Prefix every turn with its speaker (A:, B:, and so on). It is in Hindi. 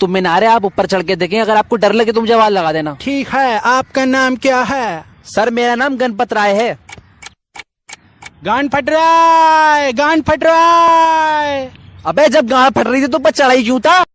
A: तो मीनारे आप ऊपर चढ़ के देखें अगर आपको डर लगे तो मुझे आवाज लगा देना ठीक है आपका नाम क्या है सर मेरा नाम गणपत राय है
B: गान फट रहा है गान फट रहा है अबे जब गान फट रही थी तो चढ़ाई क्यों था